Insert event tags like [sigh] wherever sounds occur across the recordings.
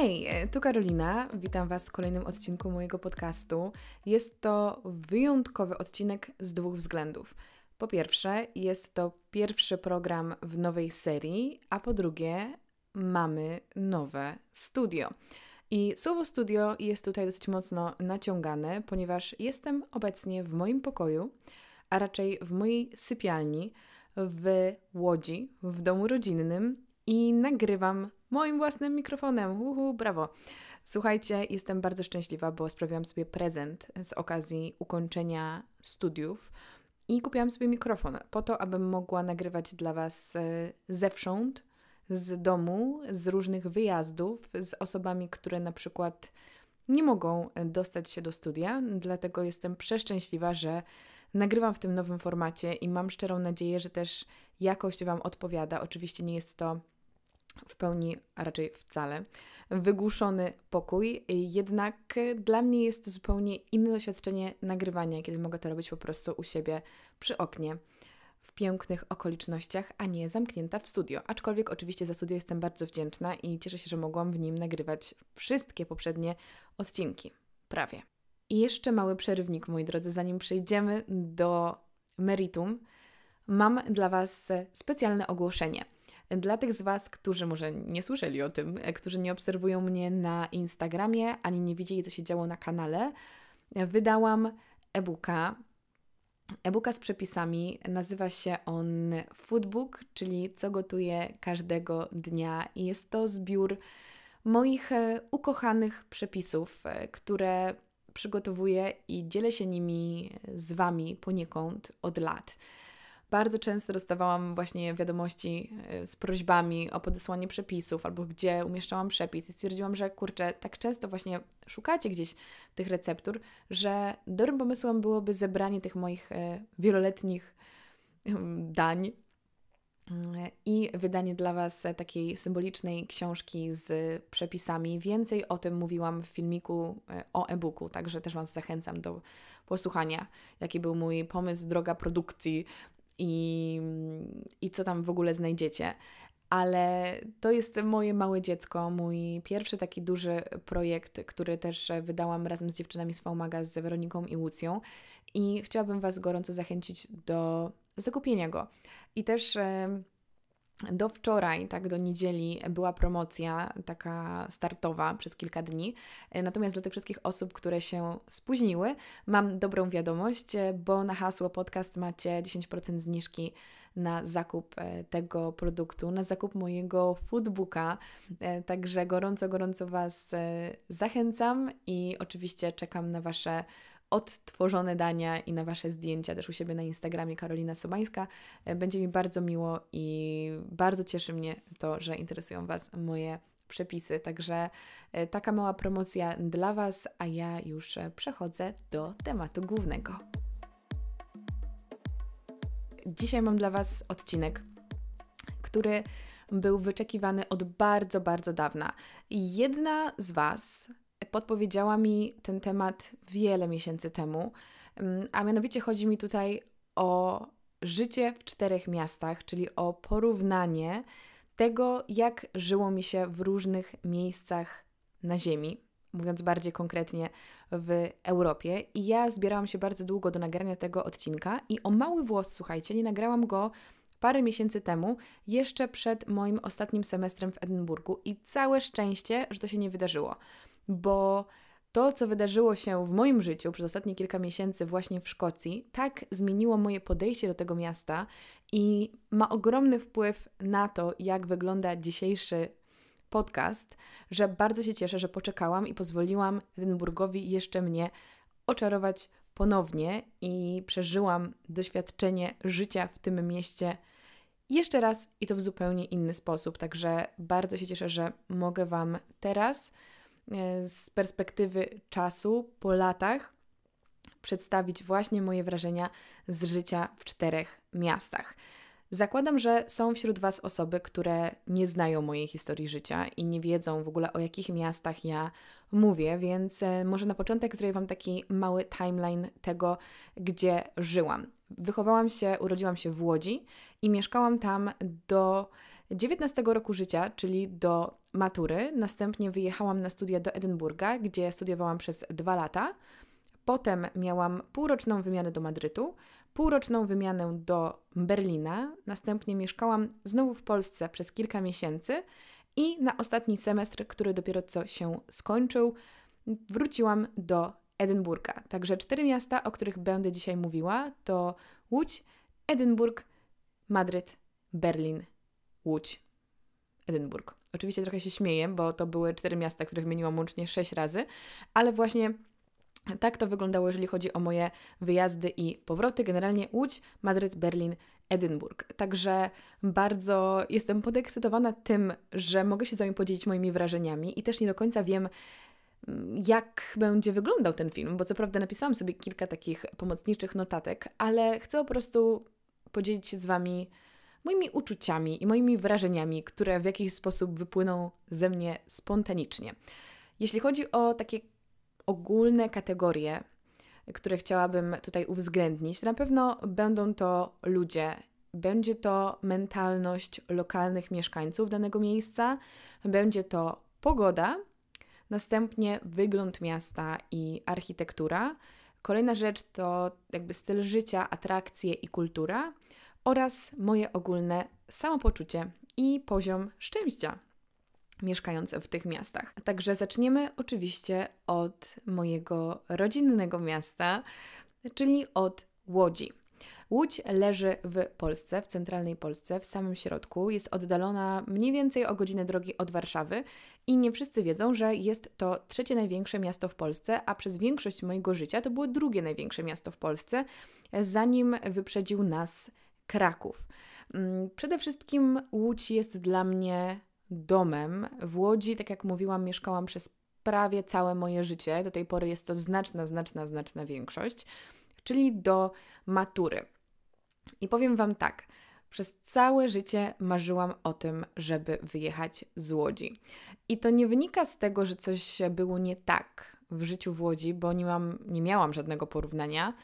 Hej, e, tu Karolina, witam Was w kolejnym odcinku mojego podcastu. Jest to wyjątkowy odcinek z dwóch względów. Po pierwsze, jest to pierwszy program w nowej serii, a po drugie, mamy nowe studio. I słowo studio jest tutaj dosyć mocno naciągane, ponieważ jestem obecnie w moim pokoju, a raczej w mojej sypialni w Łodzi, w domu rodzinnym i nagrywam moim własnym mikrofonem. Uhu, brawo. Słuchajcie, jestem bardzo szczęśliwa, bo sprawiłam sobie prezent z okazji ukończenia studiów i kupiłam sobie mikrofon po to, abym mogła nagrywać dla Was e, zewsząd, z domu, z różnych wyjazdów, z osobami, które na przykład nie mogą dostać się do studia. Dlatego jestem przeszczęśliwa, że nagrywam w tym nowym formacie i mam szczerą nadzieję, że też jakość Wam odpowiada. Oczywiście nie jest to w pełni, a raczej wcale, wygłuszony pokój. Jednak dla mnie jest to zupełnie inne doświadczenie nagrywania, kiedy mogę to robić po prostu u siebie przy oknie w pięknych okolicznościach, a nie zamknięta w studio. Aczkolwiek oczywiście za studio jestem bardzo wdzięczna i cieszę się, że mogłam w nim nagrywać wszystkie poprzednie odcinki. Prawie. I jeszcze mały przerywnik, moi drodzy, zanim przejdziemy do meritum, mam dla Was specjalne ogłoszenie – dla tych z Was, którzy może nie słyszeli o tym, e, którzy nie obserwują mnie na Instagramie ani nie widzieli, co się działo na kanale, e, wydałam e-booka. E-booka z przepisami nazywa się on Foodbook, czyli co gotuję każdego dnia. I jest to zbiór moich e, ukochanych przepisów, które przygotowuję i dzielę się nimi z Wami poniekąd od lat. Bardzo często dostawałam właśnie wiadomości e, z prośbami o podesłanie przepisów albo gdzie umieszczałam przepis i stwierdziłam, że kurczę, tak często właśnie szukacie gdzieś tych receptur, że dobrym pomysłem byłoby zebranie tych moich e, wieloletnich dań e, i wydanie dla Was takiej symbolicznej książki z przepisami. Więcej o tym mówiłam w filmiku o e-booku, także też Was zachęcam do posłuchania, jaki był mój pomysł, droga produkcji i, i co tam w ogóle znajdziecie. Ale to jest moje małe dziecko, mój pierwszy taki duży projekt, który też wydałam razem z dziewczynami z Faumaga, z Weroniką i Łucją. I chciałabym Was gorąco zachęcić do zakupienia go. I też. Yy, do wczoraj, tak do niedzieli, była promocja taka startowa przez kilka dni. Natomiast dla tych wszystkich osób, które się spóźniły, mam dobrą wiadomość, bo na hasło podcast macie 10% zniżki na zakup e, tego produktu, na zakup mojego foodbooka. E, także gorąco, gorąco Was e, zachęcam i oczywiście czekam na Wasze odtworzone dania i na Wasze zdjęcia też u siebie na Instagramie Karolina Sobańska. E, będzie mi bardzo miło i bardzo cieszy mnie to, że interesują Was moje przepisy. Także e, taka mała promocja dla Was, a ja już e, przechodzę do tematu głównego. Dzisiaj mam dla Was odcinek, który był wyczekiwany od bardzo, bardzo dawna. Jedna z Was podpowiedziała mi ten temat wiele miesięcy temu, mm, a mianowicie chodzi mi tutaj o życie w czterech miastach, czyli o porównanie tego, jak żyło mi się w różnych miejscach na Ziemi, mówiąc bardziej konkretnie w Europie. I ja zbierałam się bardzo długo do nagrania tego odcinka i o mały włos, słuchajcie, nie nagrałam go parę miesięcy temu, jeszcze przed moim ostatnim semestrem w Edynburgu i całe szczęście, że to się nie wydarzyło bo to, co wydarzyło się w moim życiu przez ostatnie kilka miesięcy właśnie w Szkocji, tak zmieniło moje podejście do tego miasta i ma ogromny wpływ na to, jak wygląda dzisiejszy podcast, że bardzo się cieszę, że poczekałam i pozwoliłam Edynburgowi jeszcze mnie oczarować ponownie i przeżyłam doświadczenie życia w tym mieście jeszcze raz i to w zupełnie inny sposób. Także bardzo się cieszę, że mogę Wam teraz E, z perspektywy czasu, po latach, przedstawić właśnie moje wrażenia z życia w czterech miastach. Zakładam, że są wśród Was osoby, które nie znają mojej historii życia i nie wiedzą w ogóle o jakich miastach ja mówię, więc e, może na początek zrobię Wam taki mały timeline tego, gdzie żyłam. Wychowałam się, urodziłam się w Łodzi i mieszkałam tam do 19 roku życia, czyli do matury, następnie wyjechałam na studia do Edynburga, gdzie studiowałam przez dwa lata. Potem miałam półroczną wymianę do Madrytu, półroczną wymianę do Berlina, następnie mieszkałam znowu w Polsce przez kilka miesięcy i na ostatni semestr, który dopiero co się skończył, wróciłam do Edynburga. Także cztery miasta, o których będę dzisiaj mówiła, to Łódź, Edynburg, Madryt, Berlin Łódź, Edynburg. Oczywiście trochę się śmieję, bo to były cztery miasta, które wymieniłam łącznie sześć razy, ale właśnie tak to wyglądało, jeżeli chodzi o moje wyjazdy i powroty. Generalnie Łódź, Madryt, Berlin, Edynburg. Także bardzo jestem podekscytowana tym, że mogę się z Wami podzielić moimi wrażeniami i też nie do końca wiem, jak będzie wyglądał ten film, bo co prawda napisałam sobie kilka takich pomocniczych notatek, ale chcę po prostu podzielić się z Wami moimi uczuciami i moimi wrażeniami, które w jakiś sposób wypłyną ze mnie spontanicznie. Jeśli chodzi o takie ogólne kategorie, które chciałabym tutaj uwzględnić, to na pewno będą to ludzie. Będzie to mentalność lokalnych mieszkańców danego miejsca, będzie to pogoda, następnie wygląd miasta i architektura. Kolejna rzecz to jakby styl życia, atrakcje i kultura oraz moje ogólne samopoczucie i poziom szczęścia mieszkając w tych miastach. także zaczniemy oczywiście od mojego rodzinnego miasta, czyli od Łodzi. Łódź leży w Polsce, w centralnej Polsce, w samym środku. Jest oddalona mniej więcej o godzinę drogi od Warszawy i nie wszyscy wiedzą, że jest to trzecie największe miasto w Polsce, a przez większość mojego życia to było drugie największe miasto w Polsce, zanim wyprzedził nas Kraków. Mm, przede wszystkim Łódź jest dla mnie domem. W Łodzi, tak jak mówiłam, mieszkałam przez prawie całe moje życie. Do tej pory jest to znaczna, znaczna, znaczna większość, czyli do matury. I powiem Wam tak. Przez całe życie marzyłam o tym, żeby wyjechać z Łodzi. I to nie wynika z tego, że coś było nie tak w życiu w Łodzi, bo nie, mam, nie miałam żadnego porównania.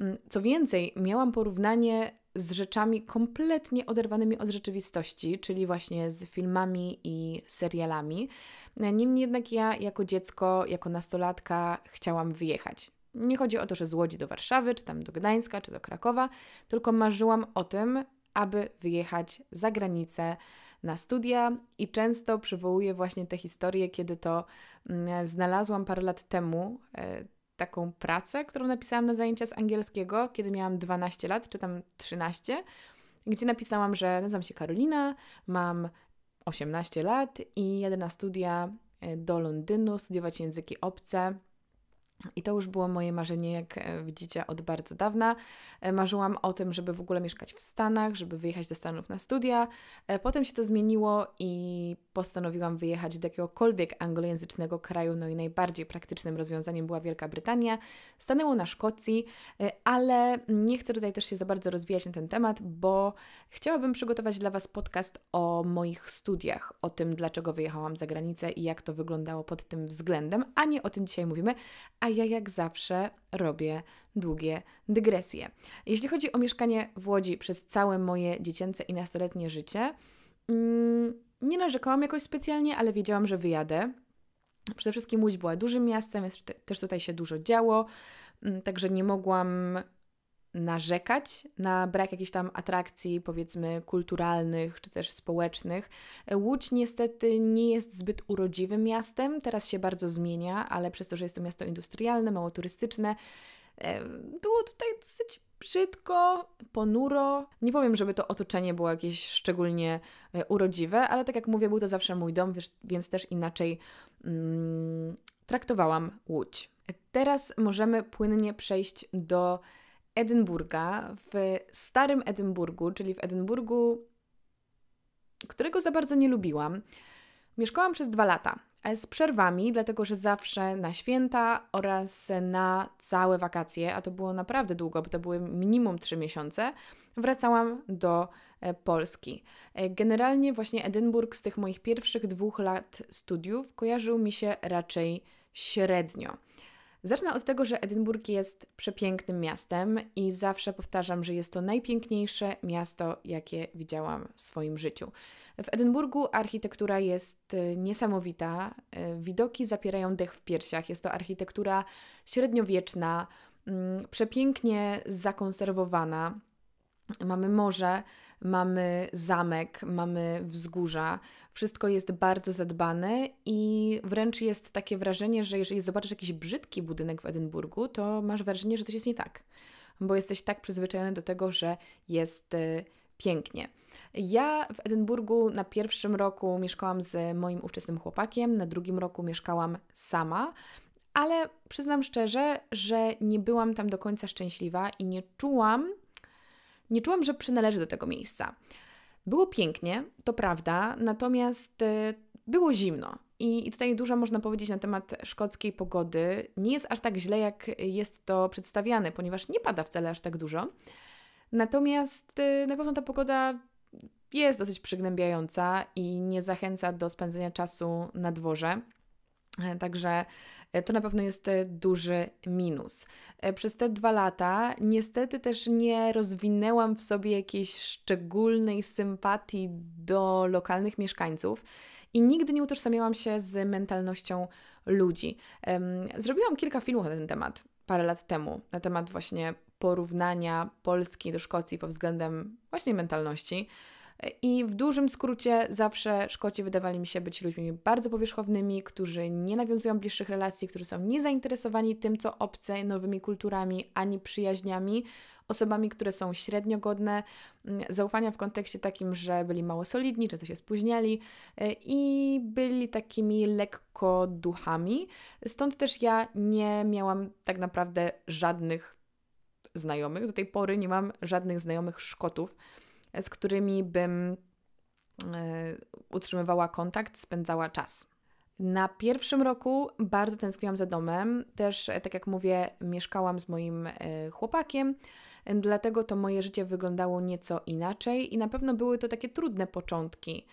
Mm, co więcej, miałam porównanie z rzeczami kompletnie oderwanymi od rzeczywistości, czyli właśnie z filmami i serialami. Niemniej jednak ja jako dziecko, jako nastolatka chciałam wyjechać. Nie chodzi o to, że z Łodzi do Warszawy, czy tam do Gdańska, czy do Krakowa, tylko marzyłam o tym, aby wyjechać za granicę na studia i często przywołuję właśnie te historie, kiedy to mm, znalazłam parę lat temu e, taką pracę, którą napisałam na zajęcia z angielskiego, kiedy miałam 12 lat, czy tam 13, gdzie napisałam, że nazywam się Karolina, mam 18 lat i jadę na studia e, do Londynu studiować języki obce i to już było moje marzenie, jak e, widzicie, od bardzo dawna. E, marzyłam o tym, żeby w ogóle mieszkać w Stanach, żeby wyjechać do Stanów na studia. E, potem się to zmieniło i postanowiłam wyjechać do jakiegokolwiek anglojęzycznego kraju. No i najbardziej praktycznym rozwiązaniem była Wielka Brytania. Stanęło na Szkocji, ale nie chcę tutaj też się za bardzo rozwijać na ten temat, bo chciałabym przygotować dla Was podcast o moich studiach, o tym, dlaczego wyjechałam za granicę i jak to wyglądało pod tym względem, a nie o tym dzisiaj mówimy, a a ja jak zawsze robię długie dygresje. Jeśli chodzi o mieszkanie w Łodzi przez całe moje dziecięce i nastoletnie życie, mm, nie narzekałam jakoś specjalnie, ale wiedziałam, że wyjadę. Przede wszystkim Łódź była dużym miastem, też tutaj się dużo działo, mm, także nie mogłam narzekać na brak jakichś tam atrakcji, powiedzmy, kulturalnych czy też społecznych. Łódź niestety nie jest zbyt urodziwym miastem, teraz się bardzo zmienia, ale przez to, że jest to miasto industrialne, mało turystyczne, e, było tutaj dosyć brzydko, ponuro. Nie powiem, żeby to otoczenie było jakieś szczególnie e, urodziwe, ale tak jak mówię, był to zawsze mój dom, więc też inaczej mm, traktowałam Łódź. Teraz możemy płynnie przejść do Edynburga, w starym Edynburgu, czyli w Edynburgu, którego za bardzo nie lubiłam. Mieszkałam przez dwa lata, z przerwami, dlatego że zawsze na święta oraz na całe wakacje, a to było naprawdę długo, bo to były minimum trzy miesiące, wracałam do e, Polski. E, generalnie właśnie Edynburg z tych moich pierwszych dwóch lat studiów kojarzył mi się raczej średnio. Zacznę od tego, że Edynburg jest przepięknym miastem i zawsze powtarzam, że jest to najpiękniejsze miasto, jakie widziałam w swoim życiu. W Edynburgu architektura jest y, niesamowita, y, widoki zapierają dech w piersiach. Jest to architektura średniowieczna, mm, przepięknie zakonserwowana. Mamy morze, mamy zamek, mamy wzgórza. Wszystko jest bardzo zadbane i wręcz jest takie wrażenie, że jeżeli zobaczysz jakiś brzydki budynek w Edynburgu, to masz wrażenie, że coś jest nie tak, bo jesteś tak przyzwyczajony do tego, że jest y, pięknie. Ja w Edynburgu na pierwszym roku mieszkałam z moim ówczesnym chłopakiem, na drugim roku mieszkałam sama, ale przyznam szczerze, że nie byłam tam do końca szczęśliwa i nie czułam nie czułam, że przynależy do tego miejsca. Było pięknie, to prawda, natomiast y, było zimno. I, I tutaj dużo można powiedzieć na temat szkockiej pogody. Nie jest aż tak źle, jak jest to przedstawiane, ponieważ nie pada wcale aż tak dużo. Natomiast y, na pewno ta pogoda jest dosyć przygnębiająca i nie zachęca do spędzenia czasu na dworze. E, także e, to na pewno jest e, duży minus. Przez te dwa lata niestety też nie rozwinęłam w sobie jakiejś szczególnej sympatii do lokalnych mieszkańców i nigdy nie utożsamiałam się z mentalnością ludzi. Zrobiłam kilka filmów na ten temat parę lat temu, na temat właśnie porównania Polski do Szkocji pod względem właśnie mentalności. I w dużym skrócie zawsze Szkoci wydawali mi się być ludźmi bardzo powierzchownymi, którzy nie nawiązują bliższych relacji, którzy są niezainteresowani tym, co obce, nowymi kulturami ani przyjaźniami, osobami, które są średnio godne mm, zaufania w kontekście takim, że byli mało solidni, często się spóźniali e, i byli takimi lekko duchami. Stąd też ja nie miałam tak naprawdę żadnych znajomych. Do tej pory nie mam żadnych znajomych Szkotów E, z którymi bym e, utrzymywała kontakt, spędzała czas. Na pierwszym roku bardzo tęskniłam za domem. Też, e, tak jak mówię, mieszkałam z moim chłopakiem, dlatego to moje życie wyglądało nieco inaczej i na pewno były to takie trudne początki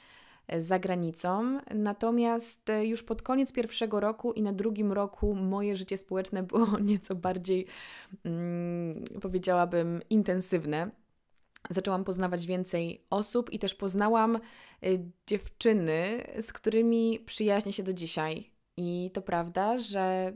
za granicą. Natomiast już pod koniec pierwszego roku i na drugim roku moje życie społeczne było [laughs] nieco bardziej, mm, powiedziałabym, intensywne zaczęłam poznawać więcej osób i też poznałam y, dziewczyny, z którymi przyjaźnię się do dzisiaj. I to prawda, że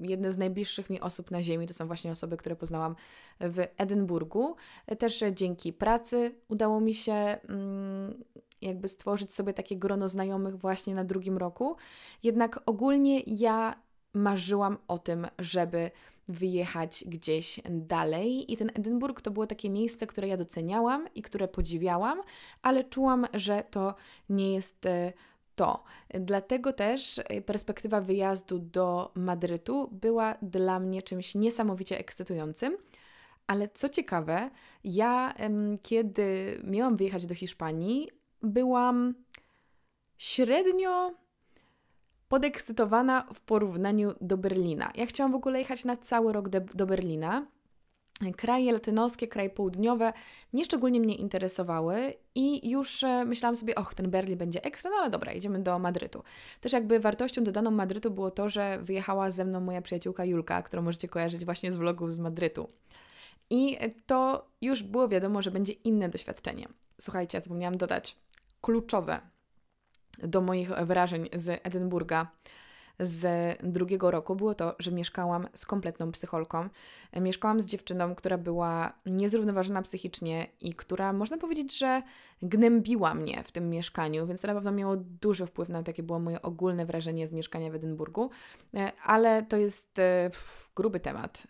jedne z najbliższych mi osób na Ziemi to są właśnie osoby, które poznałam w Edynburgu. Też dzięki pracy udało mi się mm, jakby stworzyć sobie takie grono znajomych właśnie na drugim roku. Jednak ogólnie ja marzyłam o tym, żeby wyjechać gdzieś dalej. I ten Edynburg to było takie miejsce, które ja doceniałam i które podziwiałam, ale czułam, że to nie jest e, to. Dlatego też e, perspektywa wyjazdu do Madrytu była dla mnie czymś niesamowicie ekscytującym. Ale co ciekawe, ja kiedy miałam wyjechać do Hiszpanii, byłam średnio podekscytowana w porównaniu do Berlina. Ja chciałam w ogóle jechać na cały rok do, do Berlina. Kraje latynoskie, kraje południowe nie szczególnie mnie interesowały i już e, myślałam sobie, och, ten Berlin będzie ekstra, no ale dobra, idziemy do Madrytu. Też jakby wartością dodaną Madrytu było to, że wyjechała ze mną moja przyjaciółka Julka, którą możecie kojarzyć właśnie z vlogów z Madrytu. I to już było wiadomo, że będzie inne doświadczenie. Słuchajcie, zapomniałam dodać, kluczowe do moich wrażeń z Edynburga z drugiego roku było to, że mieszkałam z kompletną psycholką. Mieszkałam z dziewczyną, która była niezrównoważona psychicznie i która, można powiedzieć, że gnębiła mnie w tym mieszkaniu, więc na pewno miało duży wpływ na takie było moje ogólne wrażenie z mieszkania w Edynburgu, e, ale to jest e, gruby temat.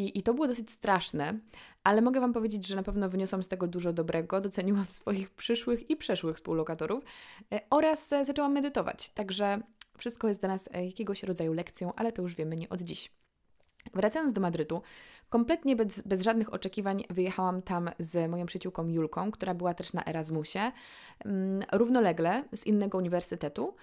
I, I to było dosyć straszne, ale mogę Wam powiedzieć, że na pewno wyniosłam z tego dużo dobrego, doceniłam [laughs] swoich przyszłych i przeszłych współlokatorów e, oraz e, zaczęłam medytować. Także wszystko jest dla nas e, jakiegoś rodzaju lekcją, ale to już wiemy nie od dziś. Wracając do Madrytu, kompletnie bez, bez, żadnych oczekiwań wyjechałam tam z moją przyjaciółką Julką, która była też na Erasmusie, mm, równolegle z innego uniwersytetu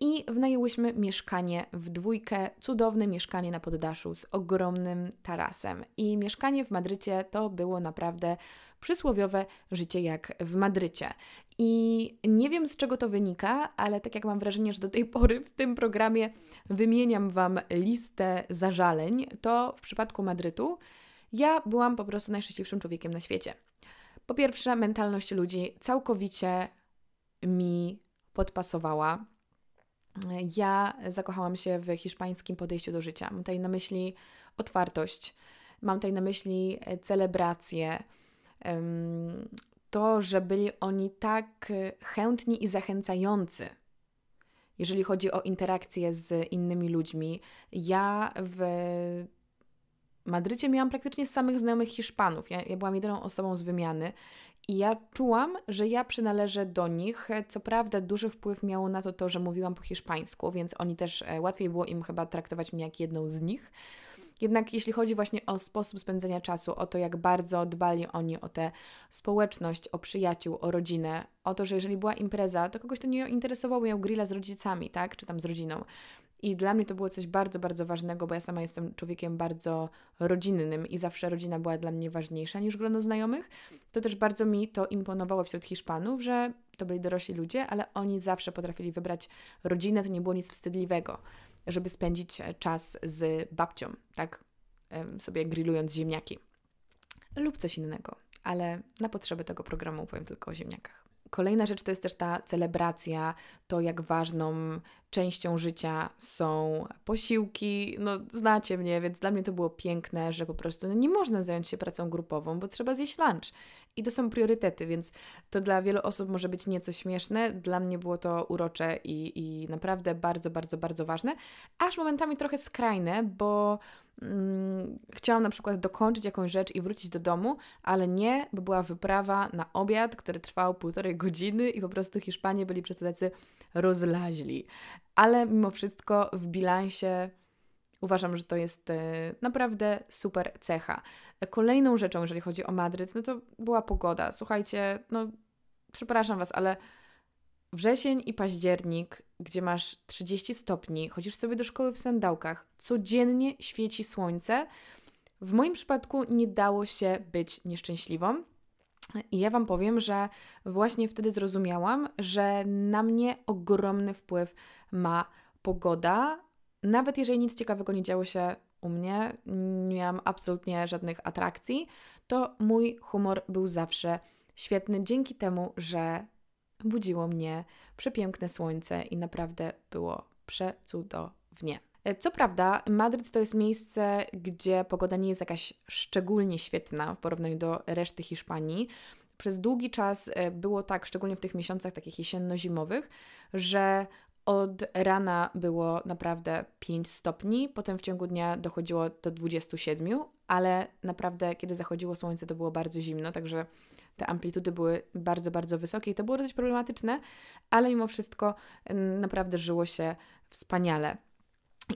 i wynajęłyśmy mieszkanie w dwójkę, cudowne mieszkanie na poddaszu z ogromnym tarasem. I mieszkanie w Madrycie to było naprawdę przysłowiowe życie jak w Madrycie. I nie wiem z czego to wynika, ale tak jak mam wrażenie, że do tej pory w tym programie wymieniam Wam listę zażaleń, to w przypadku Madrytu ja byłam po prostu najszczęśliwszym człowiekiem na świecie. Po pierwsze, mentalność ludzi całkowicie mi podpasowała. Ja zakochałam się w hiszpańskim podejściu do życia. Mam tutaj na myśli otwartość, mam tutaj na myśli celebrację, to, że byli oni tak y, chętni i zachęcający jeżeli chodzi o interakcje z innymi ludźmi. Ja w Madrycie miałam praktycznie samych znajomych Hiszpanów. Ja, ja, byłam jedyną osobą z wymiany i ja czułam, że ja przynależę do nich. Co prawda, duży wpływ miało na to to, że mówiłam po hiszpańsku, więc oni też e, łatwiej było im chyba traktować mnie jak jedną z nich. Jednak jeśli chodzi właśnie o sposób spędzania czasu, o to, jak bardzo dbali oni o tę społeczność, o przyjaciół, o rodzinę, o to, że jeżeli była impreza, to kogoś to nie interesowało, miał grilla z rodzicami, tak, czy tam z rodziną. I dla mnie to było coś bardzo, bardzo ważnego, bo ja sama jestem człowiekiem bardzo rodzinnym i zawsze rodzina była dla mnie ważniejsza niż grono znajomych. To też bardzo mi to imponowało wśród Hiszpanów, że to byli dorośli ludzie, ale oni zawsze potrafili wybrać rodzinę, to nie było nic wstydliwego żeby spędzić e, czas z babcią, tak? E, sobie grillując ziemniaki lub coś innego, ale na potrzeby tego programu powiem tylko o ziemniakach. Kolejna rzecz to jest też ta celebracja, to jak ważną częścią życia są posiłki. No, znacie mnie, więc dla mnie to było piękne, że po prostu no, nie można zająć się pracą grupową, bo trzeba zjeść lunch. I to są priorytety, więc to dla wielu osób może być nieco śmieszne. Dla mnie było to urocze i, i naprawdę bardzo, bardzo, bardzo ważne. Aż momentami trochę skrajne, bo Mm, chciałam na przykład dokończyć jakąś rzecz i wrócić do domu, ale nie, bo była wyprawa na obiad, który trwał półtorej godziny i po prostu Hiszpanie byli przez tacy rozlaźli. Ale mimo wszystko w bilansie uważam, że to jest e, naprawdę super cecha. Kolejną rzeczą, jeżeli chodzi o Madryt, no to była pogoda. Słuchajcie, no przepraszam Was, ale Wrzesień i październik, gdzie masz 30 stopni, chodzisz sobie do szkoły w sandałkach, codziennie świeci słońce. W moim przypadku nie dało się być nieszczęśliwą. I ja Wam powiem, że właśnie wtedy zrozumiałam, że na mnie ogromny wpływ ma pogoda. Nawet jeżeli nic ciekawego nie działo się u mnie, nie miałam absolutnie żadnych atrakcji, to mój humor był zawsze świetny dzięki temu, że budziło mnie przepiękne słońce i naprawdę było przecudownie. E, co prawda, Madryt to jest miejsce, gdzie pogoda nie jest jakaś szczególnie świetna w porównaniu do reszty Hiszpanii. Przez długi czas e, było tak, szczególnie w tych miesiącach takich jesienno-zimowych, że od rana było naprawdę 5 stopni, potem w ciągu dnia dochodziło do 27, ale naprawdę, kiedy zachodziło słońce, to było bardzo zimno, także te amplitudy były bardzo, bardzo wysokie i to było dość problematyczne, ale mimo wszystko naprawdę żyło się wspaniale.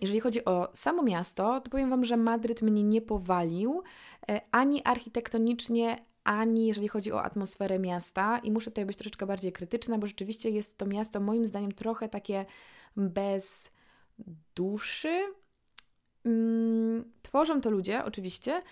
Jeżeli chodzi o samo miasto, to powiem Wam, że Madryt mnie nie powalił e, ani architektonicznie, ani jeżeli chodzi o atmosferę miasta. I muszę tutaj być troszeczkę bardziej krytyczna, bo rzeczywiście jest to miasto moim zdaniem trochę takie bez duszy. Mm, tworzą to ludzie, oczywiście,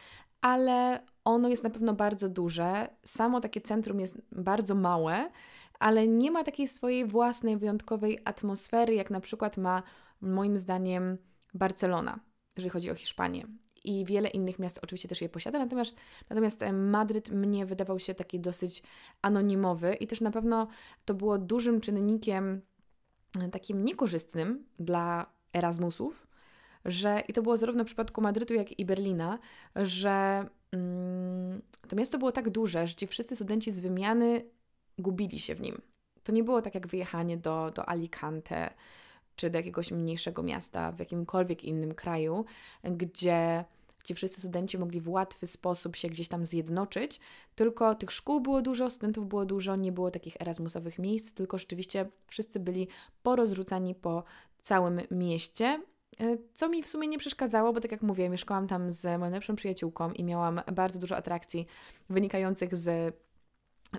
ale ono jest na pewno bardzo duże, samo takie centrum jest bardzo małe, ale nie ma takiej swojej własnej, wyjątkowej atmosfery, jak na przykład ma moim zdaniem Barcelona, jeżeli chodzi o Hiszpanię. I wiele innych miast oczywiście też je posiada, natomiast, natomiast Madryt mnie wydawał się taki dosyć anonimowy i też na pewno to było dużym czynnikiem takim niekorzystnym dla Erasmusów, że i to było zarówno w przypadku Madrytu, jak i Berlina, że Mm, to miasto było tak duże, że ci wszyscy studenci z wymiany gubili się w nim. To nie było tak jak wyjechanie do, do Alicante czy do jakiegoś mniejszego miasta w jakimkolwiek innym kraju, gdzie ci wszyscy studenci mogli w łatwy sposób się gdzieś tam zjednoczyć, tylko tych szkół było dużo, studentów było dużo, nie było takich erasmusowych miejsc, tylko rzeczywiście wszyscy byli porozrzucani po całym mieście E, co mi w sumie nie przeszkadzało, bo tak jak mówię, mieszkałam tam z moją najlepszą przyjaciółką i miałam bardzo dużo atrakcji wynikających z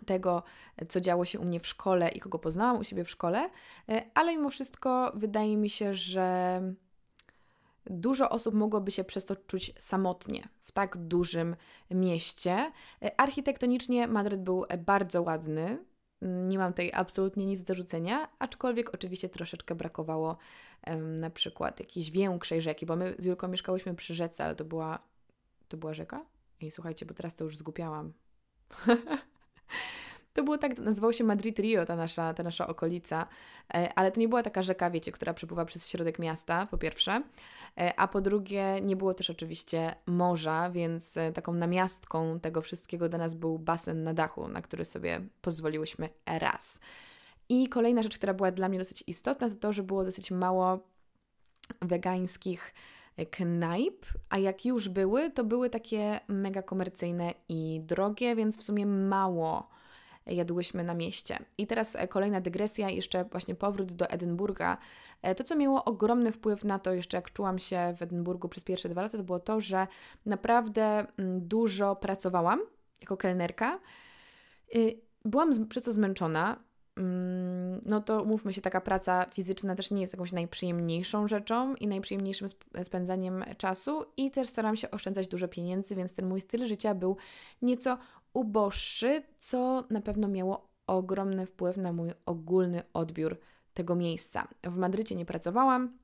tego, co działo się u mnie w szkole i kogo poznałam u siebie w szkole, e, ale mimo wszystko wydaje mi się, że dużo osób mogłoby się przez to czuć samotnie w tak dużym mieście. E, architektonicznie Madryt był bardzo ładny, nie mam tutaj absolutnie nic do rzucenia, aczkolwiek oczywiście troszeczkę brakowało um, na przykład jakiejś większej rzeki, bo my z Julką mieszkałyśmy przy rzece, ale to była, to była rzeka? I słuchajcie, bo teraz to już zgupiałam. [laughs] To było tak, nazywało się Madrid Rio, ta nasza, ta nasza okolica, e, ale to nie była taka rzeka, wiecie, która przepływa przez środek miasta, po pierwsze, e, a po drugie nie było też oczywiście morza, więc e, taką namiastką tego wszystkiego dla nas był basen na dachu, na który sobie pozwoliłyśmy raz. I kolejna rzecz, która była dla mnie dosyć istotna, to to, że było dosyć mało wegańskich knajp, a jak już były, to były takie mega komercyjne i drogie, więc w sumie mało jadłyśmy na mieście. I teraz e, kolejna dygresja, jeszcze właśnie powrót do Edynburga. E, to, co miało ogromny wpływ na to, jeszcze jak czułam się w Edynburgu przez pierwsze dwa lata, to było to, że naprawdę mm, dużo pracowałam jako kelnerka. Y, byłam przez to zmęczona, mm, no to mówmy się, taka praca fizyczna też nie jest jakąś najprzyjemniejszą rzeczą i najprzyjemniejszym e, spędzaniem czasu i też staram się oszczędzać dużo pieniędzy, więc ten mój styl życia był nieco uboższy, co na pewno miało ogromny wpływ na mój ogólny odbiór tego miejsca. W Madrycie nie pracowałam,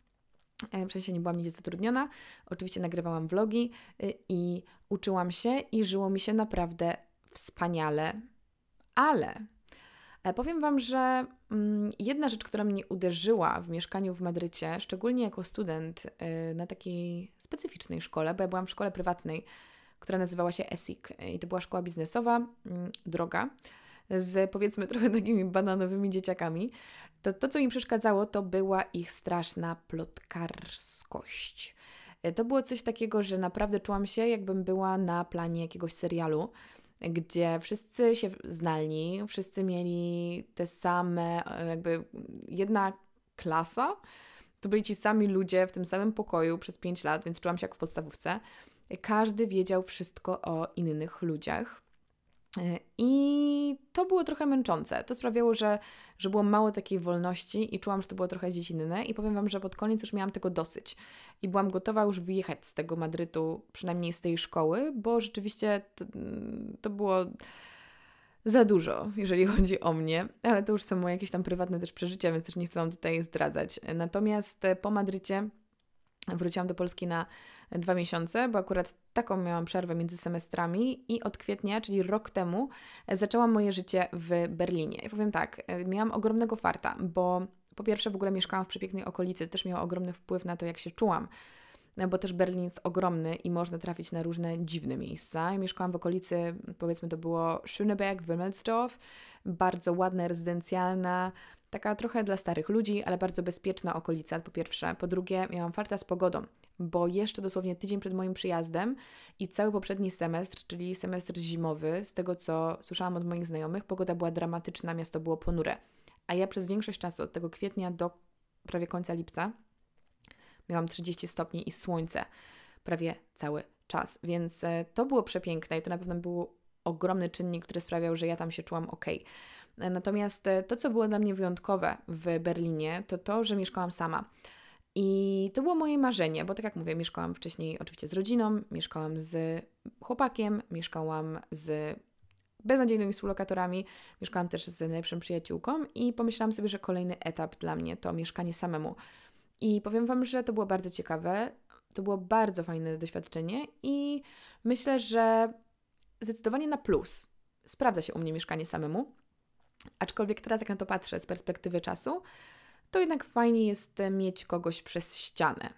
e, w sensie nie byłam nigdzie zatrudniona. Oczywiście nagrywałam vlogi e, i uczyłam się i żyło mi się naprawdę wspaniale. Ale e, powiem Wam, że mm, jedna rzecz, która mnie uderzyła w mieszkaniu w Madrycie, szczególnie jako student na takiej specyficznej szkole, bo ja byłam w szkole prywatnej, która nazywała się ESIC i to była szkoła biznesowa, mm, droga, z powiedzmy [laughs] trochę takimi bananowymi dzieciakami. To, to co mi przeszkadzało, to była ich straszna plotkarskość. E, to było coś takiego, że naprawdę czułam się, jakbym była na planie jakiegoś serialu, gdzie wszyscy się znali, wszyscy mieli te same, e, jakby jedna klasa. To byli ci sami ludzie w tym samym pokoju przez 5 lat, więc czułam się jak w podstawówce. Każdy wiedział wszystko o innych ludziach. E, I to było trochę męczące. To sprawiało, że, że było mało takiej wolności i czułam, że to było trochę gdzieś inne. I powiem Wam, że pod koniec już miałam tego dosyć. I byłam gotowa już wyjechać z tego Madrytu, przynajmniej z tej szkoły, bo rzeczywiście to, to było za dużo, jeżeli chodzi o mnie, ale to już są moje jakieś tam prywatne też przeżycia, więc też nie chcę Wam tutaj zdradzać. Natomiast e, po Madrycie Wróciłam do Polski na dwa miesiące, bo akurat taką miałam przerwę między semestrami i od kwietnia, czyli rok temu, e, zaczęłam moje życie w Berlinie. I powiem tak, e, miałam ogromnego farta, bo po pierwsze w ogóle mieszkałam w przepięknej okolicy, też miało ogromny wpływ na to, jak się czułam. E, bo też Berlin jest ogromny i można trafić na różne dziwne miejsca. I mieszkałam w okolicy, powiedzmy, to było Schöneberg, Wilmersdorf, bardzo ładna, rezydencjalna, Taka trochę dla starych ludzi, ale bardzo bezpieczna okolica, po pierwsze. Po drugie, miałam farta z pogodą, bo jeszcze dosłownie tydzień przed moim przyjazdem i cały poprzedni semestr, czyli semestr zimowy, z tego co słyszałam od moich znajomych, pogoda była dramatyczna, miasto było ponure. A ja przez większość czasu, od tego kwietnia do prawie końca lipca, miałam 30 stopni i słońce prawie cały czas. Więc e, to było przepiękne i to na pewno był ogromny czynnik, który sprawiał, że ja tam się czułam ok. E, natomiast e, to, co było dla mnie wyjątkowe w Berlinie, to to, że mieszkałam sama. I to było moje marzenie, bo tak jak mówię, mieszkałam wcześniej oczywiście z rodziną, mieszkałam z chłopakiem, mieszkałam z beznadziejnymi współlokatorami, mieszkałam też z najlepszym przyjaciółką i pomyślałam sobie, że kolejny etap dla mnie to mieszkanie samemu. I powiem Wam, że to było bardzo ciekawe, to było bardzo fajne doświadczenie i myślę, że zdecydowanie na plus sprawdza się u mnie mieszkanie samemu. Aczkolwiek teraz, jak na to patrzę z perspektywy czasu, to jednak fajnie jest e, mieć kogoś przez ścianę.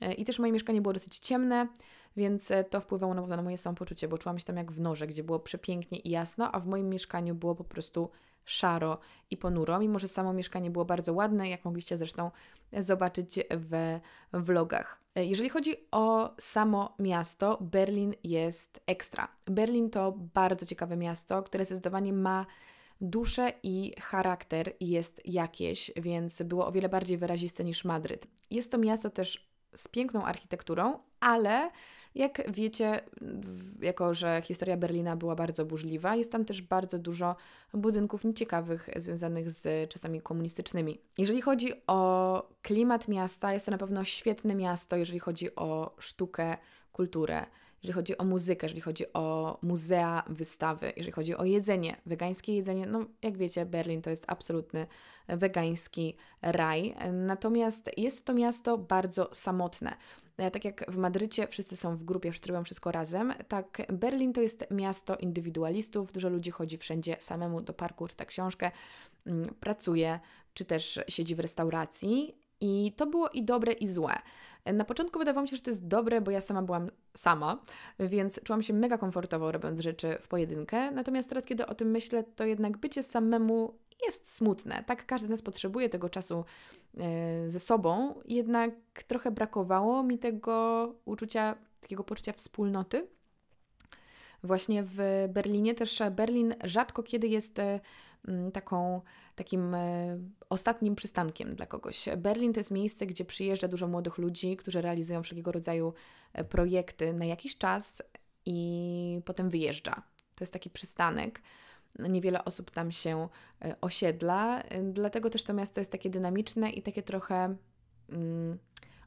E, I też moje mieszkanie było dosyć ciemne, więc e, to wpływało na pewno na moje samopoczucie, bo czułam się tam jak w noże, gdzie było przepięknie i jasno, a w moim mieszkaniu było po prostu szaro i ponuro, mimo że samo mieszkanie było bardzo ładne, jak mogliście zresztą zobaczyć w vlogach. Jeżeli chodzi o samo miasto, Berlin jest ekstra. Berlin to bardzo ciekawe miasto, które zdecydowanie ma duszę i charakter jest jakieś, więc było o wiele bardziej wyraziste niż Madryt. Jest to miasto też z piękną architekturą, ale jak wiecie, jako że historia Berlina była bardzo burzliwa, jest tam też bardzo dużo budynków nieciekawych związanych z czasami komunistycznymi. Jeżeli chodzi o klimat miasta, jest to na pewno świetne miasto, jeżeli chodzi o sztukę, kulturę jeżeli chodzi o muzykę, jeżeli chodzi o muzea, wystawy, jeżeli chodzi o jedzenie, wegańskie jedzenie, no jak wiecie, Berlin to jest absolutny wegański raj. Natomiast jest to miasto bardzo samotne. E, tak jak w Madrycie wszyscy są w grupie, wszyscy robią wszystko razem, tak Berlin to jest miasto indywidualistów, dużo ludzi chodzi wszędzie samemu do parku, czyta książkę, mm, pracuje, czy też siedzi w restauracji i to było i dobre, i złe. Na początku wydawało mi się, że to jest dobre, bo ja sama byłam sama, więc czułam się mega komfortowo robiąc rzeczy w pojedynkę. Natomiast teraz, kiedy o tym myślę, to jednak bycie samemu jest smutne. Tak, każdy z nas potrzebuje tego czasu e, ze sobą, jednak trochę brakowało mi tego uczucia, takiego poczucia wspólnoty. Właśnie w Berlinie też Berlin rzadko kiedy jest e, Mm, taką, takim e, ostatnim przystankiem dla kogoś. Berlin to jest miejsce, gdzie przyjeżdża dużo młodych ludzi, którzy realizują wszelkiego rodzaju e, projekty na jakiś czas i potem wyjeżdża. To jest taki przystanek. Niewiele osób tam się e, osiedla, dlatego też to miasto jest takie dynamiczne i takie trochę mm,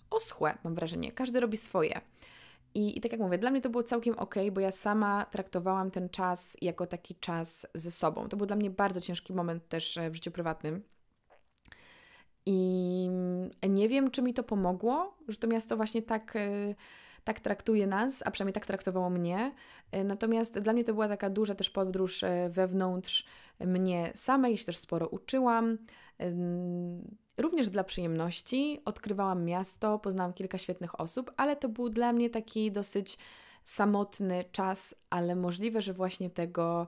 oschłe, mam wrażenie. Każdy robi swoje. I, I, tak jak mówię, dla mnie to było całkiem ok, bo ja sama traktowałam ten czas jako taki czas ze sobą. To był dla mnie bardzo ciężki moment też e, w życiu prywatnym. I mm, nie wiem, czy mi to pomogło, że to miasto właśnie tak. Yy, tak traktuje nas, a przynajmniej tak traktowało mnie. E, natomiast dla mnie to była taka duża też podróż e, wewnątrz mnie samej, się też sporo uczyłam. Również dla przyjemności odkrywałam miasto, poznałam kilka świetnych osób, ale to był dla mnie taki dosyć samotny czas, ale możliwe, że właśnie tego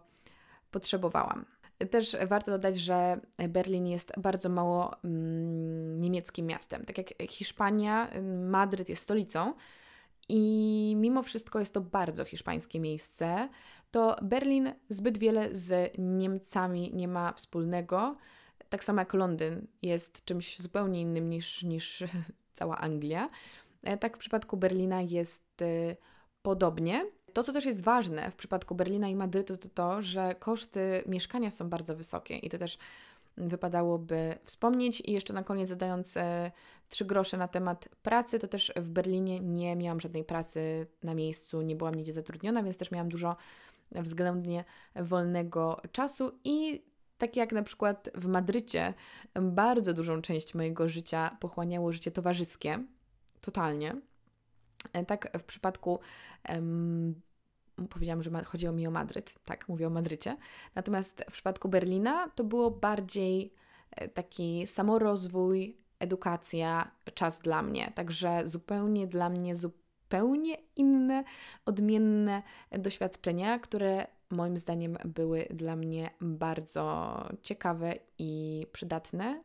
potrzebowałam. Też warto dodać, że Berlin jest bardzo mało mm, niemieckim miastem. Tak jak Hiszpania, Madryt jest stolicą, i mimo wszystko jest to bardzo hiszpańskie miejsce, to Berlin zbyt wiele z Niemcami nie ma wspólnego. Tak samo jak Londyn jest czymś zupełnie innym niż, niż [laughs] cała Anglia. E, tak w przypadku Berlina jest e, podobnie. To, co też jest ważne w przypadku Berlina i Madrytu, to to, że koszty mieszkania są bardzo wysokie i to też wypadałoby wspomnieć. I jeszcze na koniec zadając e, trzy grosze na temat pracy, to też w Berlinie nie miałam żadnej pracy na miejscu, nie byłam nigdzie zatrudniona, więc też miałam dużo względnie wolnego czasu i tak jak na przykład w Madrycie bardzo dużą część mojego życia pochłaniało życie towarzyskie, totalnie. E, tak w przypadku um, powiedziałam, że ma, chodziło mi o Madryt, tak, mówię o Madrycie. Natomiast w przypadku Berlina to było bardziej e, taki samorozwój, edukacja, czas dla mnie. Także zupełnie dla mnie, zupełnie inne, odmienne doświadczenia, które moim zdaniem były dla mnie bardzo ciekawe i przydatne.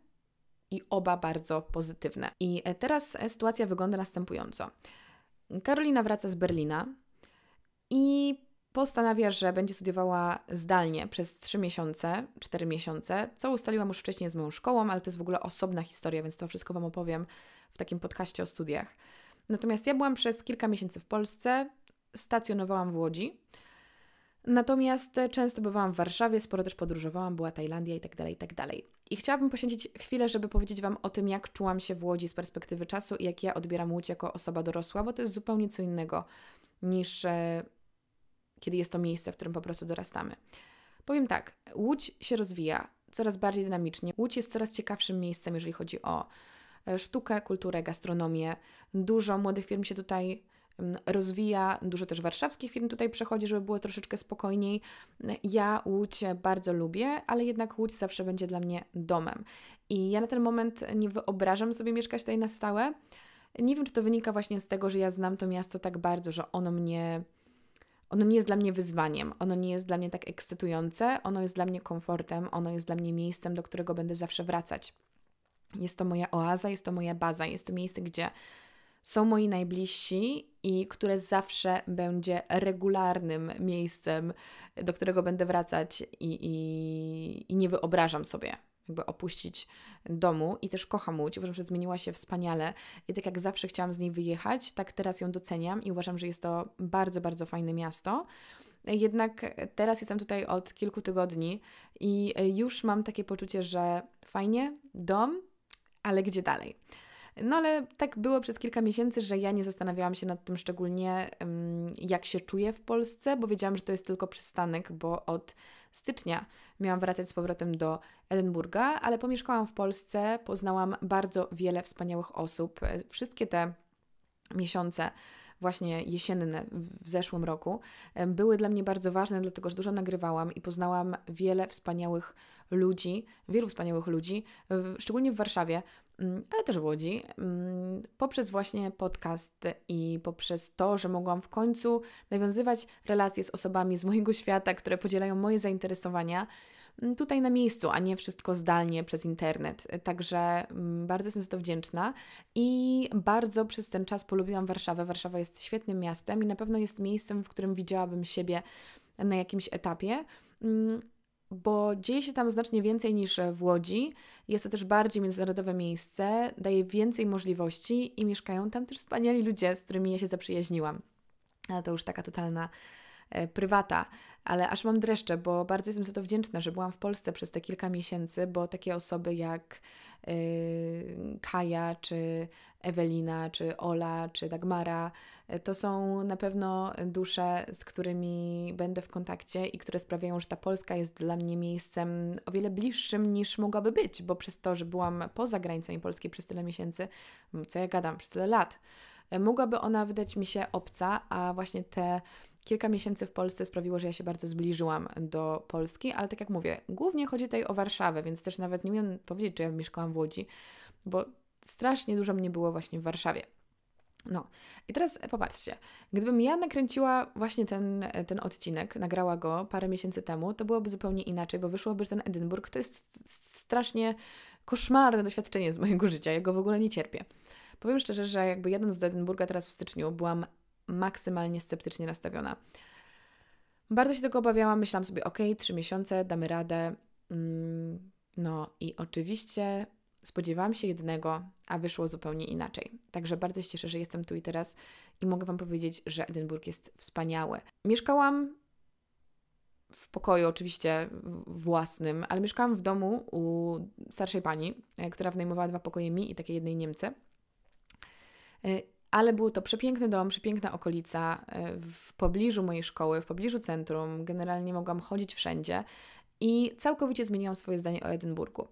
I oba bardzo pozytywne. I e, teraz e, sytuacja wygląda następująco. Karolina wraca z Berlina, i postanawia, że będzie studiowała zdalnie przez 3 miesiące, 4 miesiące, co ustaliłam już wcześniej z moją szkołą, ale to jest w ogóle osobna historia, więc to wszystko Wam opowiem w takim podcaście o studiach. Natomiast ja byłam przez kilka miesięcy w Polsce, stacjonowałam w Łodzi, natomiast często bywałam w Warszawie, sporo też podróżowałam, była Tajlandia itd., tak itd. Tak I chciałabym poświęcić chwilę, żeby powiedzieć Wam o tym, jak czułam się w Łodzi z perspektywy czasu i jak ja odbieram Łódź jako osoba dorosła, bo to jest zupełnie co innego niż e, kiedy jest to miejsce, w którym po prostu dorastamy. Powiem tak, Łódź się rozwija coraz bardziej dynamicznie. Łódź jest coraz ciekawszym miejscem, jeżeli chodzi o e, sztukę, kulturę, gastronomię. Dużo młodych firm się tutaj mm, rozwija, dużo też warszawskich firm tutaj przechodzi, żeby było troszeczkę spokojniej. Ja Łódź bardzo lubię, ale jednak Łódź zawsze będzie dla mnie domem. I ja na ten moment nie wyobrażam sobie mieszkać tutaj na stałe. Nie wiem, czy to wynika właśnie z tego, że ja znam to miasto tak bardzo, że ono mnie. Ono nie jest dla mnie wyzwaniem, ono nie jest dla mnie tak ekscytujące, ono jest dla mnie komfortem, ono jest dla mnie miejscem, do którego będę zawsze wracać. Jest to moja oaza, jest to moja baza, jest to miejsce, gdzie są moi najbliżsi i które zawsze będzie regularnym miejscem, do którego będę wracać i, i, i nie wyobrażam sobie jakby opuścić domu i też kocham Łódź. Uważam, że zmieniła się wspaniale i tak jak zawsze chciałam z niej wyjechać, tak teraz ją doceniam i uważam, że jest to bardzo, bardzo fajne miasto. Jednak teraz jestem tutaj od kilku tygodni i już mam takie poczucie, że fajnie, dom, ale gdzie dalej? No ale tak było przez kilka miesięcy, że ja nie zastanawiałam się nad tym szczególnie, jak się czuję w Polsce, bo wiedziałam, że to jest tylko przystanek, bo od stycznia miałam wracać z powrotem do Edynburga, ale pomieszkałam w Polsce, poznałam bardzo wiele wspaniałych osób. Wszystkie te miesiące właśnie jesienne w zeszłym roku, były dla mnie bardzo ważne, dlatego że dużo nagrywałam i poznałam wiele wspaniałych ludzi, wielu wspaniałych ludzi, szczególnie w Warszawie. Mm, ale też w Łodzi, mm, poprzez właśnie podcast i poprzez to, że mogłam w końcu nawiązywać relacje z osobami z mojego [laughs] świata, które podzielają moje zainteresowania mm, tutaj na miejscu, a nie wszystko zdalnie przez internet. Także bardzo jestem za to wdzięczna i bardzo przez ten czas polubiłam Warszawę. Warszawa jest świetnym miastem i na pewno jest miejscem, w którym widziałabym siebie na jakimś etapie bo dzieje się tam znacznie więcej niż e, w Łodzi. Jest to też bardziej międzynarodowe miejsce, daje więcej możliwości i mieszkają tam też wspaniali ludzie, z którymi ja się zaprzyjaźniłam. Ale to już taka totalna E, prywata, ale aż mam dreszcze, bo bardzo jestem za to wdzięczna, że byłam w Polsce przez te kilka miesięcy, bo takie osoby jak yy, Kaja, czy Ewelina, czy Ola, czy Dagmara, e, to są na pewno dusze, z którymi będę w kontakcie i które sprawiają, że ta Polska jest dla mnie miejscem o wiele bliższym niż mogłaby być, bo przez to, że byłam poza granicami Polski przez tyle miesięcy, co ja gadam, przez tyle lat, e, mogłaby ona wydać mi się obca, a właśnie te Kilka miesięcy w Polsce sprawiło, że ja się bardzo zbliżyłam do Polski, ale tak jak mówię, głównie chodzi tutaj o Warszawę, więc też nawet nie umiem powiedzieć, że ja mieszkałam w Łodzi, bo strasznie dużo mnie było właśnie w Warszawie. No, i teraz popatrzcie, gdybym ja nakręciła właśnie ten, ten odcinek, nagrała go parę miesięcy temu, to byłoby zupełnie inaczej, bo wyszłoby, że ten Edynburg to jest strasznie koszmarne doświadczenie z mojego życia, ja go w ogóle nie cierpię. Powiem szczerze, że jakby jadąc do Edynburga teraz w styczniu, byłam maksymalnie sceptycznie nastawiona. Bardzo się tego obawiałam, myślałam sobie, ok, trzy miesiące, damy radę. Mm, no i oczywiście spodziewałam się jednego, a wyszło zupełnie inaczej. Także bardzo się cieszę, że jestem tu i teraz i mogę Wam powiedzieć, że Edynburg jest wspaniały. Mieszkałam w pokoju oczywiście własnym, ale mieszkałam w domu u starszej pani, e, która wynajmowała dwa pokoje mi i takiej jednej Niemce ale był to przepiękny dom, przepiękna okolica e, w pobliżu mojej szkoły, w pobliżu centrum. Generalnie mogłam chodzić wszędzie i całkowicie zmieniłam swoje zdanie o Edynburgu.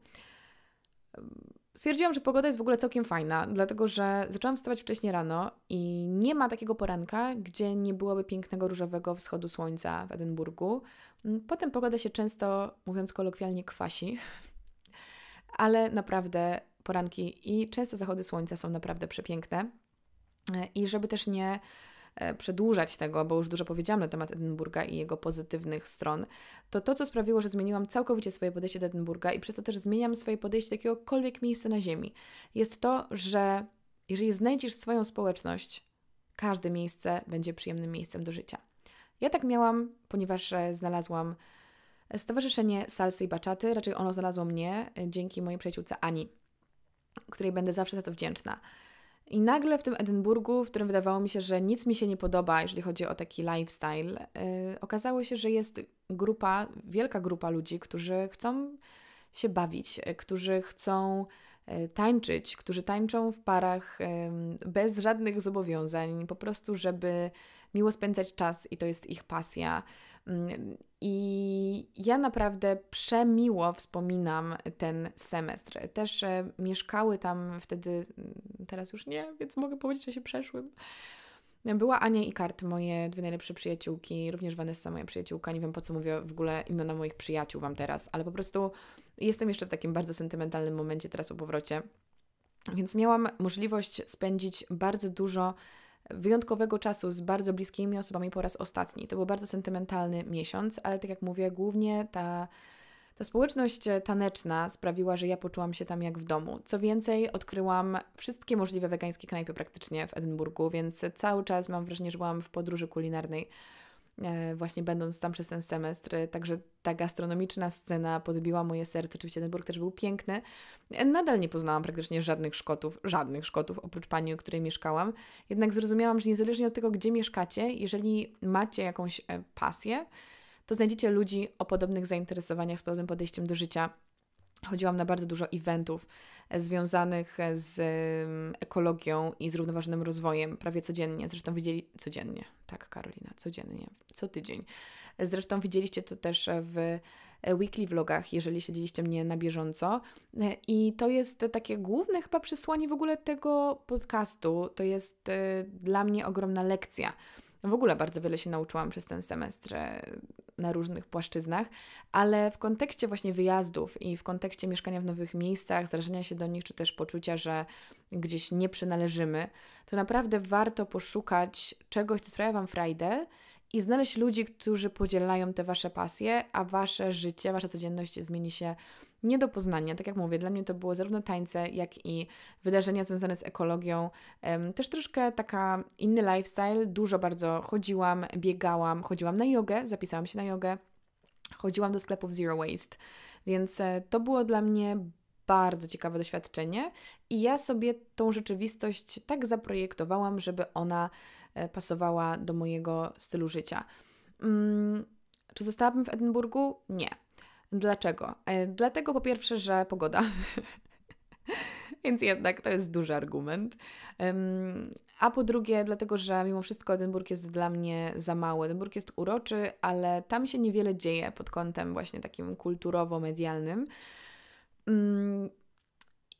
Stwierdziłam, że pogoda jest w ogóle całkiem fajna, dlatego że zaczęłam wstawać wcześniej rano i nie ma takiego poranka, gdzie nie byłoby pięknego różowego wschodu słońca w Edynburgu. Mm, potem pogoda się często, mówiąc kolokwialnie, kwasi, [laughs] ale naprawdę poranki i często zachody słońca są naprawdę przepiękne. I żeby też nie e, przedłużać tego, bo już dużo powiedziałam na temat Edynburga i jego pozytywnych stron, to to, co sprawiło, że zmieniłam całkowicie swoje podejście do Edynburga i przez to też zmieniam swoje podejście do jakiegokolwiek miejsca na Ziemi, jest to, że jeżeli znajdziesz swoją społeczność, każde miejsce będzie przyjemnym miejscem do życia. Ja tak miałam, ponieważ e, znalazłam e, Stowarzyszenie Salsy i Baczaty, raczej ono znalazło mnie dzięki mojej przyjaciółce Ani, której będę zawsze za to wdzięczna. I nagle w tym Edynburgu, w którym wydawało mi się, że nic mi się nie podoba, jeżeli chodzi o taki lifestyle, y, okazało się, że jest grupa, wielka grupa ludzi, którzy chcą się bawić, którzy chcą y, tańczyć, którzy tańczą w parach bez żadnych zobowiązań, po prostu, żeby miło spędzać czas i to jest ich pasja. Mm, I ja naprawdę przemiło wspominam ten semestr. Też e, mieszkały tam wtedy, mm, teraz już nie, więc mogę powiedzieć, że się przeszłym. Była Ania i Kart, moje dwie najlepsze przyjaciółki, również Vanessa, moja przyjaciółka. Nie wiem po co mówię w ogóle imiona moich przyjaciół Wam teraz, ale po prostu jestem jeszcze w takim bardzo sentymentalnym momencie teraz po powrocie. Więc miałam możliwość spędzić bardzo dużo wyjątkowego czasu z bardzo bliskimi osobami po raz ostatni. To był bardzo sentymentalny miesiąc, ale tak jak mówię, głównie ta, ta społeczność taneczna sprawiła, że ja poczułam się tam jak w domu. Co więcej, odkryłam wszystkie możliwe wegańskie knajpy praktycznie w Edynburgu, więc cały czas mam wrażenie, że byłam w podróży kulinarnej E, właśnie będąc tam przez ten semestr. Także ta gastronomiczna scena podbiła moje serce. Oczywiście Edynburg też był piękny. Nadal nie poznałam praktycznie żadnych Szkotów, żadnych Szkotów, oprócz pani, u której mieszkałam. Jednak zrozumiałam, że niezależnie od tego, gdzie mieszkacie, jeżeli macie jakąś e, pasję, to znajdziecie ludzi o podobnych zainteresowaniach, z podobnym podejściem do życia Chodziłam na bardzo dużo eventów e, związanych e, z mm, ekologią i zrównoważonym rozwojem prawie codziennie. Zresztą widzieli codziennie, tak, Karolina, codziennie, co tydzień. Zresztą widzieliście to też w e, weekly vlogach, jeżeli siedzieliście mnie na bieżąco. I to jest takie główne chyba przesłanie w ogóle tego podcastu. To jest dla mnie ogromna lekcja. W ogóle bardzo wiele się nauczyłam przez ten semestr na różnych płaszczyznach, ale w kontekście właśnie wyjazdów i w kontekście mieszkania w nowych miejscach, zrażenia się do nich, czy też poczucia, że gdzieś nie przynależymy, to naprawdę warto poszukać czegoś, co sprawia Wam frajdę i znaleźć ludzi, którzy podzielają te Wasze pasje, a Wasze życie, Wasza codzienność zmieni się nie do poznania. Tak jak mówię, dla mnie to było zarówno tańce, jak i wydarzenia związane z ekologią. Też troszkę taka inny lifestyle, dużo bardzo chodziłam, biegałam, chodziłam na jogę, zapisałam się na jogę, chodziłam do sklepów Zero Waste, więc e, to było dla mnie bardzo ciekawe doświadczenie i ja sobie tą rzeczywistość tak zaprojektowałam, żeby ona e, pasowała do mojego stylu życia. Mm, czy zostałabym w Edynburgu? Nie. Dlaczego? E, dlatego po pierwsze, że pogoda. [laughs] Więc jednak to jest duży argument. A po drugie, dlatego, że mimo wszystko Edynburg jest dla mnie za mały. Edynburg jest uroczy, ale tam się niewiele dzieje pod kątem właśnie takim kulturowo-medialnym. Mm,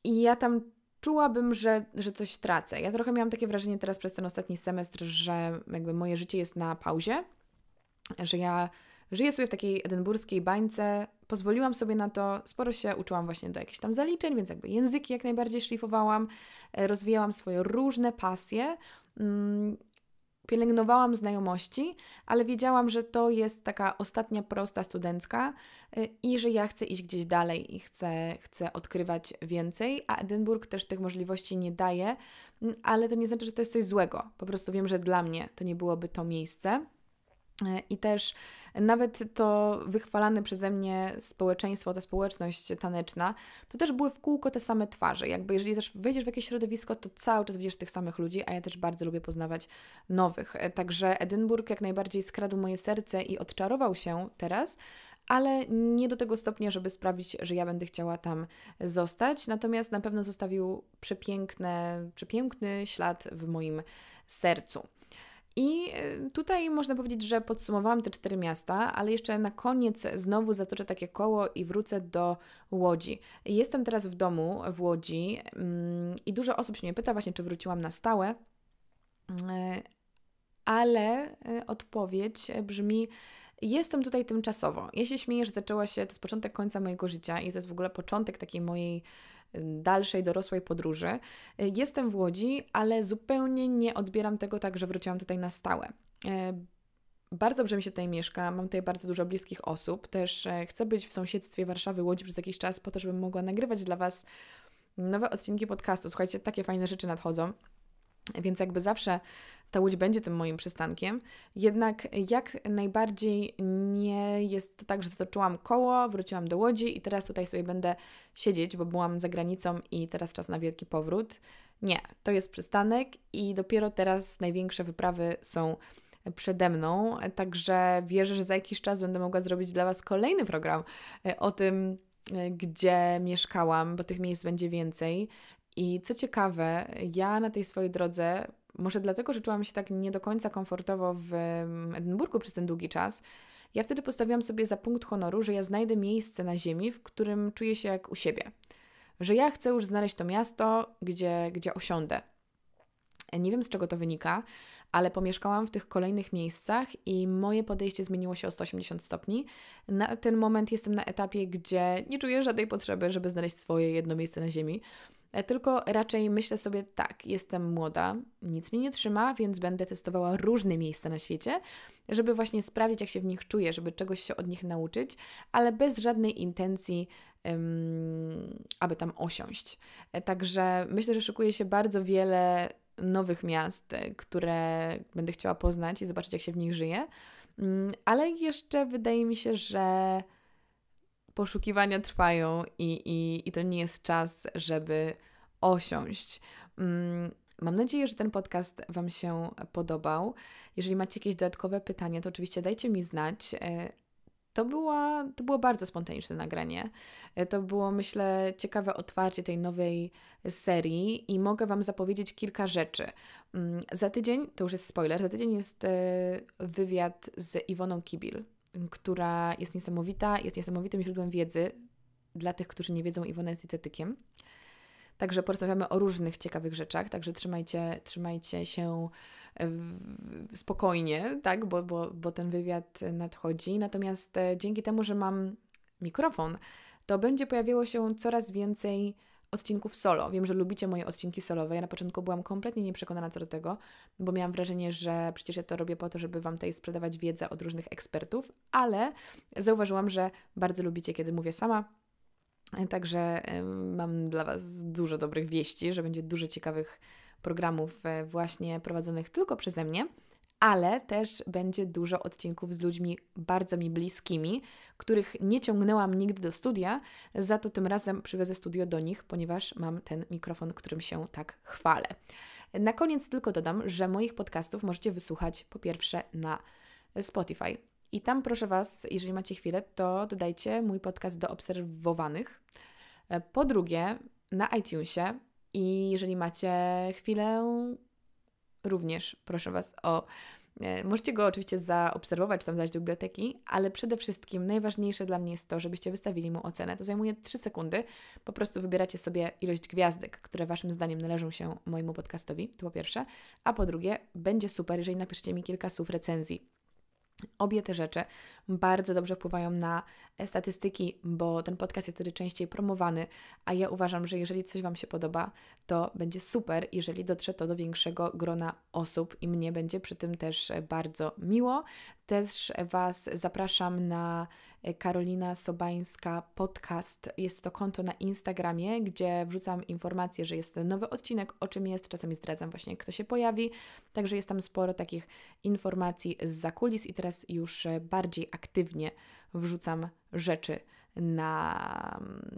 I ja tam czułabym, że, że coś tracę. Ja trochę miałam takie wrażenie teraz przez ten ostatni semestr, że jakby moje życie jest na pauzie, że ja żyję sobie w takiej edynburskiej bańce, pozwoliłam sobie na to, sporo się uczyłam właśnie do jakichś tam zaliczeń, więc jakby języki jak najbardziej szlifowałam, e, rozwijałam swoje różne pasje, mm, pielęgnowałam znajomości, ale wiedziałam, że to jest taka ostatnia prosta studencka e, i że ja chcę iść gdzieś dalej i chcę, chcę odkrywać więcej, a Edynburg też tych możliwości nie daje, mm, ale to nie znaczy, że to jest coś złego. Po prostu wiem, że dla mnie to nie byłoby to miejsce. I też nawet to wychwalane przeze mnie społeczeństwo, ta społeczność taneczna, to też były w kółko te same twarze. Jakby jeżeli też wejdziesz w jakieś środowisko, to cały czas widzisz tych samych ludzi, a ja też bardzo lubię poznawać nowych. Także Edynburg jak najbardziej skradł moje serce i odczarował się teraz, ale nie do tego stopnia, żeby sprawić, że ja będę chciała tam zostać. Natomiast na pewno zostawił przepiękne, przepiękny ślad w moim sercu. I y, tutaj można powiedzieć, że podsumowałam te cztery miasta, ale jeszcze na koniec znowu zatoczę takie koło i wrócę do Łodzi. Jestem teraz w domu w Łodzi mm, i dużo osób się mnie pyta właśnie, czy wróciłam na stałe, y, ale y, odpowiedź brzmi, Jestem tutaj tymczasowo. Ja się śmieję, że zaczęła się, to jest początek końca mojego życia i to jest w ogóle początek takiej mojej dalszej dorosłej podróży. E, jestem w Łodzi, ale zupełnie nie odbieram tego tak, że wróciłam tutaj na stałe. E, bardzo dobrze mi się tutaj mieszka, mam tutaj bardzo dużo bliskich osób, też e, chcę być w sąsiedztwie Warszawy, Łodzi przez jakiś czas po to, żebym mogła nagrywać dla Was nowe odcinki podcastu. Słuchajcie, takie fajne rzeczy nadchodzą. Więc jakby zawsze ta łódź będzie tym moim przystankiem. Jednak jak najbardziej nie jest to tak, że zatoczyłam koło, wróciłam do łodzi i teraz tutaj sobie będę siedzieć, bo byłam za granicą i teraz czas na wielki powrót. Nie, to jest przystanek i dopiero teraz największe wyprawy są przede mną, także wierzę, że za jakiś czas będę mogła zrobić dla Was kolejny program e, o tym, e, gdzie mieszkałam, bo tych miejsc będzie więcej i co ciekawe, ja na tej swojej drodze, może dlatego, że czułam się tak nie do końca komfortowo w mm, Edynburgu przez ten długi czas, ja wtedy postawiłam sobie za punkt honoru, że ja znajdę miejsce na ziemi, w którym czuję się jak u siebie. Że ja chcę już znaleźć to miasto, gdzie, gdzie osiądę. Nie wiem z czego to wynika, ale pomieszkałam w tych kolejnych miejscach i moje podejście zmieniło się o 180 stopni. Na ten moment jestem na etapie, gdzie nie czuję żadnej potrzeby, żeby znaleźć swoje jedno miejsce na ziemi. E, tylko raczej myślę sobie tak, jestem młoda, nic mnie nie trzyma, więc będę testowała różne miejsca na świecie, żeby właśnie sprawdzić, jak się w nich czuję, żeby czegoś się od nich nauczyć, ale bez żadnej intencji, um, aby tam osiąść. E, także myślę, że szykuje się bardzo wiele nowych miast, e, które będę chciała poznać i zobaczyć, jak się w nich żyje, mm, ale jeszcze wydaje mi się, że poszukiwania trwają i, i, i to nie jest czas, żeby osiąść. Mm, mam nadzieję, że ten podcast Wam się podobał. Jeżeli macie jakieś dodatkowe pytania, to oczywiście dajcie mi znać. E, to, była, to było bardzo spontaniczne nagranie. E, to było, myślę, ciekawe otwarcie tej nowej serii i mogę Wam zapowiedzieć kilka rzeczy. Mm, za tydzień, to już jest spoiler, za tydzień jest e, wywiad z Iwoną Kibil która jest niesamowita, jest niesamowitym źródłem wiedzy dla tych, którzy nie wiedzą, Iwona jest dietetykiem. Także porozmawiamy o różnych ciekawych rzeczach, także trzymajcie, trzymajcie się e, spokojnie, tak, bo, bo, bo ten wywiad nadchodzi. Natomiast e, dzięki temu, że mam mikrofon, to będzie pojawiało się coraz więcej odcinków solo. Wiem, że lubicie moje odcinki solowe. Ja na początku byłam kompletnie nieprzekonana co do tego, bo miałam wrażenie, że przecież ja to robię po to, żeby Wam tutaj sprzedawać wiedzę od różnych ekspertów, ale zauważyłam, że bardzo lubicie, kiedy mówię sama. Także mam dla Was dużo dobrych wieści, że będzie dużo ciekawych programów e, właśnie prowadzonych tylko przeze mnie ale też będzie dużo odcinków z ludźmi bardzo mi bliskimi, których nie ciągnęłam nigdy do studia, za to tym razem przywezę studio do nich, ponieważ mam ten mikrofon, którym się tak chwalę. Na koniec tylko dodam, że moich podcastów możecie wysłuchać po pierwsze na Spotify. I tam proszę Was, jeżeli macie chwilę, to dodajcie mój podcast do obserwowanych. Po drugie, na iTunesie i jeżeli macie chwilę, również proszę Was o. E, możecie go oczywiście zaobserwować, tam zaś do biblioteki, ale przede wszystkim najważniejsze dla mnie jest to, żebyście wystawili mu ocenę. To zajmuje 3 sekundy. Po prostu wybieracie sobie ilość gwiazdek, które Waszym zdaniem należą się mojemu podcastowi, to po pierwsze. A po drugie, będzie super, jeżeli napiszecie mi kilka słów recenzji Obie te rzeczy bardzo dobrze wpływają na statystyki, bo ten podcast jest wtedy częściej promowany, a ja uważam, że jeżeli coś Wam się podoba, to będzie super, jeżeli dotrze to do większego grona osób i mnie będzie przy tym też bardzo miło. Też Was zapraszam na Karolina Sobańska Podcast. Jest to konto na Instagramie, gdzie wrzucam informacje, że jest nowy odcinek, o czym jest. Czasami zdradzam właśnie, kto się pojawi. Także jest tam sporo takich informacji z zakulis i teraz już bardziej aktywnie wrzucam rzeczy na mm,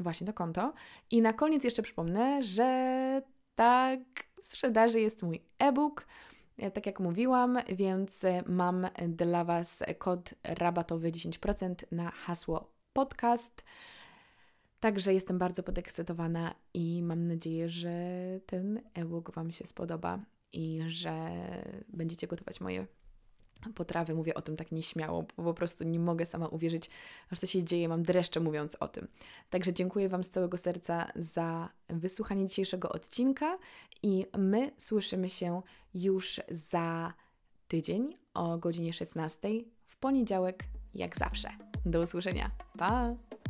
właśnie to konto. I na koniec jeszcze przypomnę, że tak, w sprzedaży jest mój e-book. E, tak jak mówiłam, więc mam dla Was kod rabatowy 10% na hasło podcast. Także jestem bardzo podekscytowana i mam nadzieję, że ten e-book Wam się spodoba i że będziecie gotować moje potrawy, mówię o tym tak nieśmiało, bo po prostu nie mogę sama uwierzyć, że to się dzieje, mam dreszcze mówiąc o tym. Także dziękuję Wam z całego serca za wysłuchanie dzisiejszego odcinka i my słyszymy się już za tydzień o godzinie 16 w poniedziałek, jak zawsze. Do usłyszenia. Pa!